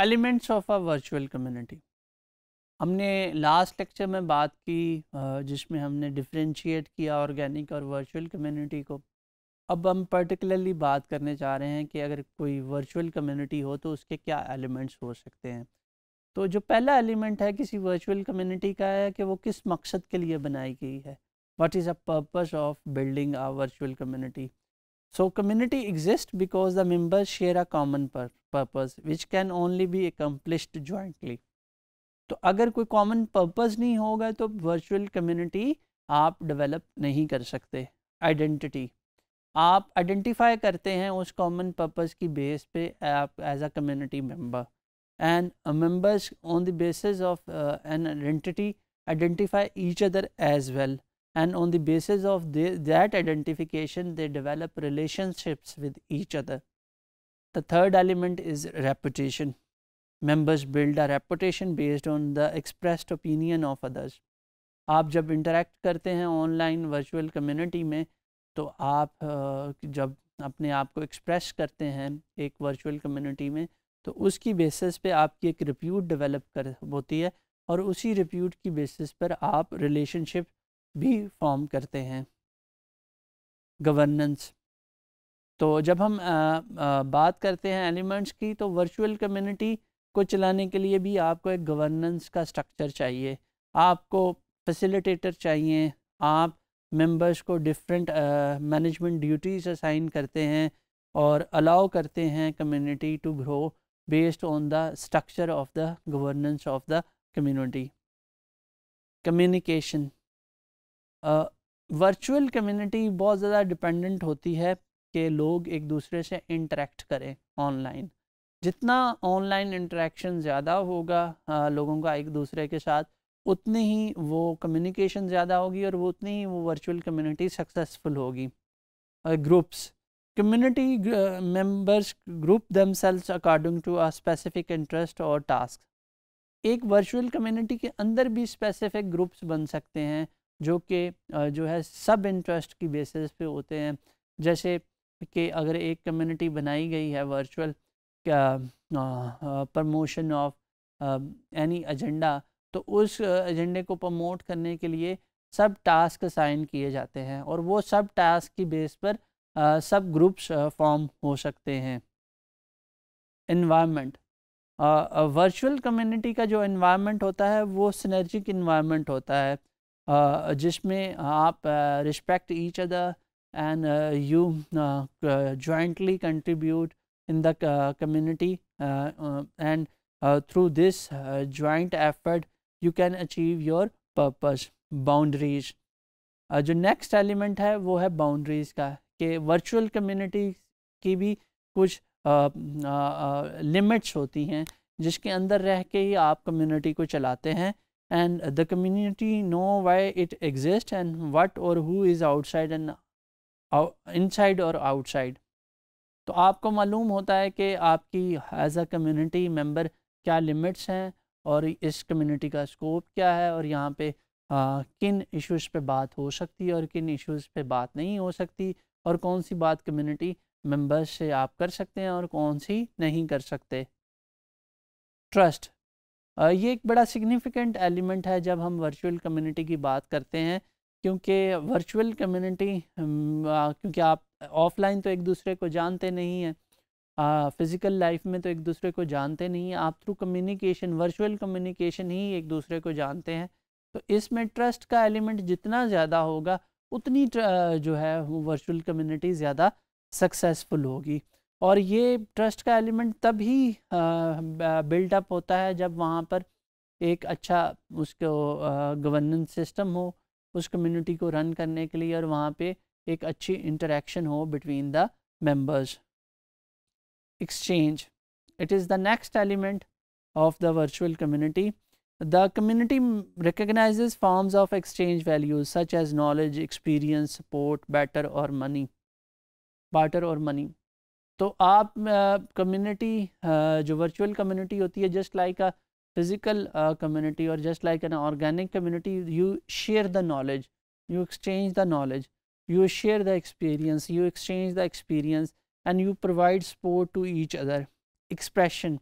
Elements of a virtual community हमने last lecture में बात की जिसमें हमने डिफ्रेंशिएट किया ऑर्गेनिक और वर्चुअल कम्युनिटी को अब हम पर्टिकुलरली बात करने जा रहे हैं कि अगर कोई वर्चुअल कम्युनिटी हो तो उसके क्या एलिमेंट्स हो सकते हैं तो जो पहला एलिमेंट है किसी वर्चुअल कम्युनिटी का है कि वो किस मकसद के लिए बनाई गई है what is a purpose of building a virtual community So, community exists because the members share a common pur purpose which can only be accomplished jointly. तो अगर कोई कॉमन पर्पस नहीं होगा तो वर्चुअल कम्युनिटी आप डेवलप नहीं कर सकते आइडेंटिटी आप आइडेंटिफाई करते हैं उस कॉमन पर्पस की बेस पे आप as a community member and members on the basis of an identity identify each other as well and on the basis of the, that identification they develop relationships with each other. The third element is reputation. Members build a reputation based on the expressed opinion of others. आप जब interact करते हैं online virtual community में तो आप जब अपने आप को एक्सप्रेस करते हैं एक वर्चुअल कम्युनिटी में तो उसकी बेसिस पे आपकी एक रिप्यूट डेवलप कर hoti hai aur usi repute ki basis par aap relationship भी फॉर्म करते हैं गवर्नेंस तो जब हम आ, आ, बात करते हैं एलिमेंट्स की तो वर्चुअल कम्युनिटी को चलाने के लिए भी आपको एक गवर्नेंस का स्ट्रक्चर चाहिए आपको फैसिलिटेटर चाहिए आप मेंबर्स को डिफरेंट मैनेजमेंट ड्यूटीज़ असाइन करते हैं और अलाउ करते हैं community to grow based on the structure of the governance of the community communication virtual community बहुत ज़्यादा डिपेंडेंट होती है कि लोग एक दूसरे से इंटरेक्ट करें ऑनलाइन जितना ऑनलाइन इंटरेक्शन ज़्यादा होगा लोगों का एक दूसरे के साथ उतनी ही वो कम्युनिकेशन ज़्यादा होगी और वो उतनी ही वो वर्चुअल कम्युनिटी सक्सेसफुल होगी groups community members group them themselves according to a specific interest और टास्क एक वर्चुअल कम्युनिटी के अंदर भी स्पेसिफिक ग्रुप्स बन सकते हैं जो कि जो है सब इंटरेस्ट की बेसिस पे होते हैं जैसे कि अगर एक कम्युनिटी बनाई गई है virtual promotion of any agenda तो उस एजेंडे को प्रमोट करने के लिए सब टास्क साइन किए जाते हैं और वो सब टास्क की बेस पर आ, सब ग्रुप्स फॉर्म हो सकते हैं इन्वायरमेंट वर्चुअल कम्युनिटी का जो इन्वायरमेंट होता है वो सिनर्जिक इन्वायरमेंट होता है जिसमें आप respect each other and you jointly contribute in the community and through this joint effort you can achieve your purpose boundaries जो नेक्स्ट एलिमेंट है वो है बाउंड्रीज का कि वर्चुअल कम्युनिटी की भी कुछ लिमिट्स होती हैं जिसके अंदर रह के ही आप कम्युनिटी को चलाते हैं and the community know why it exists and what or who is outside and inside or outside तो आपको मालूम होता है कि आपकी एज अ कम्युनिटी मेंबर क्या लिमिट्स हैं और इस कम्युनिटी का स्कोप क्या है और यहाँ पे आ, किन इश्यूज़ पे बात हो सकती है और किन इश्यूज़ पे बात नहीं हो सकती और कौन सी बात कम्युनिटी मेंबर्स से आप कर सकते हैं और कौन सी नहीं कर सकते ट्रस्ट ये एक बड़ा सिग्निफिकेंट एलिमेंट है जब हम वर्चुअल कम्युनिटी की बात करते हैं क्योंकि वर्चुअल कम्युनिटी क्योंकि आप ऑफलाइन तो एक दूसरे को जानते नहीं हैं फिज़िकल लाइफ में तो एक दूसरे को जानते नहीं हैं आप थ्रू कम्युनिकेशन वर्चुअल कम्युनिकेशन ही एक दूसरे को जानते हैं तो इसमें ट्रस्ट का एलिमेंट जितना ज़्यादा होगा उतनी जो है वर्चुअल कम्युनिटी ज़्यादा सक्सेसफुल होगी और ये ट्रस्ट का एलिमेंट तब ही बिल्डअप होता है जब वहाँ पर एक अच्छा उसको गवर्नेंस सिस्टम हो उस कम्युनिटी को रन करने के लिए और वहाँ पे एक अच्छी इंटरेक्शन हो between the members exchange it is the next element of the virtual community the community recognize forms of exchange values such as knowledge experience support barter और मनी बाटर और मनी तो आप कम्युनिटी uh, uh, जो virtual community होती है just like a physical community और just like an organic community you share the knowledge you exchange the knowledge you share the experience you exchange the experience and you provide support to each other expression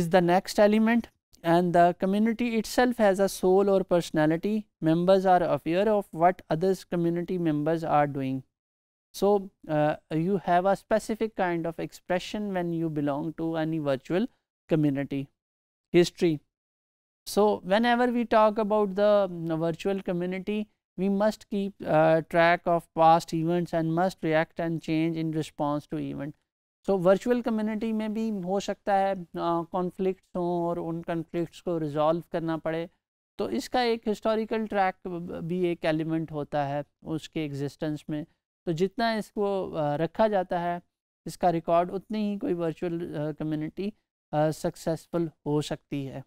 is the next element and the community itself has a soul और personality members are aware of what others community members are doing So, uh, you have a specific kind of expression when you belong to any virtual community. History. So, whenever we talk about the virtual community, we must keep uh, track of past events and must react and change in response to event. so virtual community mein bhi ho sakta hai uh, conflicts ho aur un conflicts ko resolve karna pade to iska ek historical track bhi ek element hota hai uske existence mein तो जितना इसको रखा जाता है इसका record उतनी ही कोई virtual community successful हो सकती है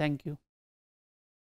थैंक यू